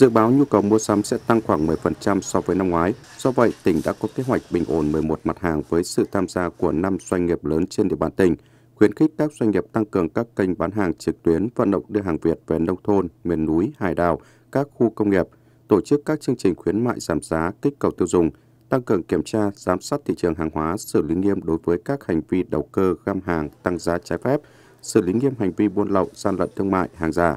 Dự báo nhu cầu mua sắm sẽ tăng khoảng 10% so với năm ngoái. Do vậy, tỉnh đã có kế hoạch bình ổn 11 mặt hàng với sự tham gia của 5 doanh nghiệp lớn trên địa bàn tỉnh, khuyến khích các doanh nghiệp tăng cường các kênh bán hàng trực tuyến, vận động đưa hàng Việt về nông thôn, miền núi, hải đảo, các khu công nghiệp, tổ chức các chương trình khuyến mại giảm giá, kích cầu tiêu dùng, tăng cường kiểm tra, giám sát thị trường hàng hóa, xử lý nghiêm đối với các hành vi đầu cơ găm hàng tăng giá trái phép, xử lý nghiêm hành vi buôn lậu, gian lận thương mại, hàng giả.